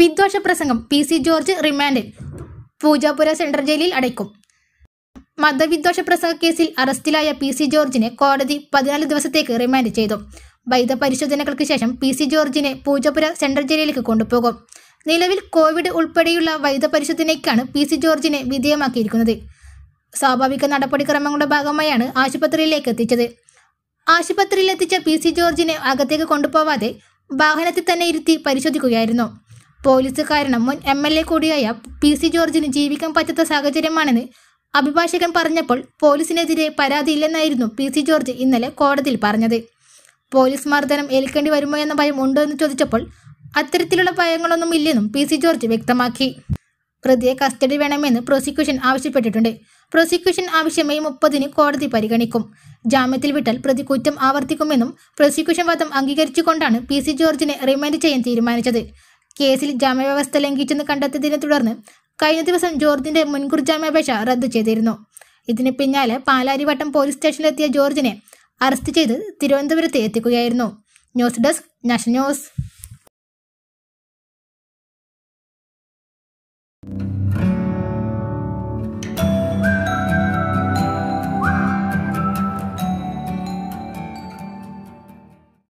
വിദ്വേഷ പ്രസംഗം P C George റിമാൻഡിൽ പൂജാപുര സെൻട്രൽ ജയിലിൽ അടയ്ക്കും മതവിദ്വേഷ പ്രസംഗ കേസിൽ അറസ്റ്റിലായ പി സി ജോർജിനെ കോടതി പതിനാല് ദിവസത്തേക്ക് റിമാൻഡ് ചെയ്തു വൈദ്യ പരിശോധനകൾക്ക് ശേഷം പി സി ജോർജിനെ പൂജാപുര സെൻട്രൽ ജയിലിലേക്ക് കൊണ്ടുപോകും നിലവിൽ കോവിഡ് ഉൾപ്പെടെയുള്ള വൈദ്യ പരിശോധനയ്ക്കാണ് പി സി ജോർജിനെ വിധേയമാക്കിയിരിക്കുന്നത് സ്വാഭാവിക നടപടിക്രമങ്ങളുടെ ഭാഗമായാണ് ആശുപത്രിയിലേക്ക് എത്തിച്ചത് ആശുപത്രിയിലെത്തിച്ച പി സി ജോർജിനെ അകത്തേക്ക് കൊണ്ടുപോവാതെ വാഹനത്തിൽ തന്നെ ഇരുത്തി പരിശോധിക്കുകയായിരുന്നു പോലീസുകാരനും മുൻ എം എൽ എ കൂടിയായ പി സി ജോർജിന് ജീവിക്കാൻ പറ്റാത്ത സാഹചര്യമാണെന്ന് അഭിഭാഷകൻ പറഞ്ഞപ്പോൾ പോലീസിനെതിരെ പരാതിയില്ലെന്നായിരുന്നു പി സി ജോർജ് ഇന്നലെ കോടതിയിൽ പറഞ്ഞത് പോലീസ് മർദ്ദനം ഏൽക്കേണ്ടി വരുമോ എന്ന ഭയം ഉണ്ടോ എന്ന് ചോദിച്ചപ്പോൾ അത്തരത്തിലുള്ള ഭയങ്ങളൊന്നും ഇല്ലെന്നും പി സി ജോർജ് വ്യക്തമാക്കി പ്രതിയെ കസ്റ്റഡി വേണമെന്ന് പ്രോസിക്യൂഷൻ ആവശ്യപ്പെട്ടിട്ടുണ്ട് പ്രോസിക്യൂഷൻ ആവശ്യം മെയ് മുപ്പതിന് കോടതി പരിഗണിക്കും ജാമ്യത്തിൽ വിട്ടാൽ പ്രതി കുറ്റം ആവർത്തിക്കുമെന്നും പ്രോസിക്യൂഷൻ വാദം അംഗീകരിച്ചുകൊണ്ടാണ് പി സി ജോർജിനെ റിമാൻഡ് ചെയ്യാൻ തീരുമാനിച്ചത് കേസിൽ ജാമ്യവ്യവസ്ഥ ലംഘിച്ചെന്ന് കണ്ടെത്തിയതിനെ തുടർന്ന് കഴിഞ്ഞ ദിവസം ജോർജിന്റെ മുൻകൂർ ജാമ്യാപേക്ഷ റദ്ദു ചെയ്തിരുന്നു ഇതിന് പിന്നാലെ പാലാരിവട്ടം പോലീസ് സ്റ്റേഷനിലെത്തിയ ജോർജിനെ അറസ്റ്റ് ചെയ്ത് തിരുവനന്തപുരത്ത് എത്തിക്കുകയായിരുന്നു ന്യൂസ് ഡെസ്ക് നാഷണൽ ന്യൂസ്